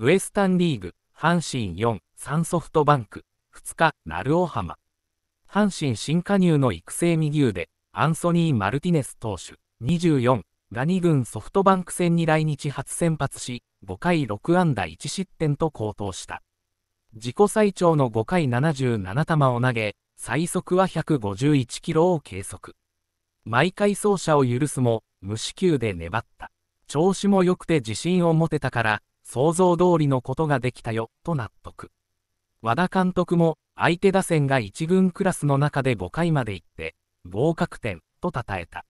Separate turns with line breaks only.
ウエスタンリーグ、阪神4、3ソフトバンク、2日、鳴尾浜。阪神新加入の育成右腕、アンソニー・マルティネス投手、24、ガニ軍ソフトバンク戦に来日初先発し、5回6安打1失点と好投した。自己最長の5回77球を投げ、最速は151キロを計測。毎回走者を許すも、無四球で粘った。調子も良くて自信を持てたから、想像通りのことができたよ、と納得。和田監督も、相手打線が1軍クラスの中で5回まで行って、合格点、と称えた。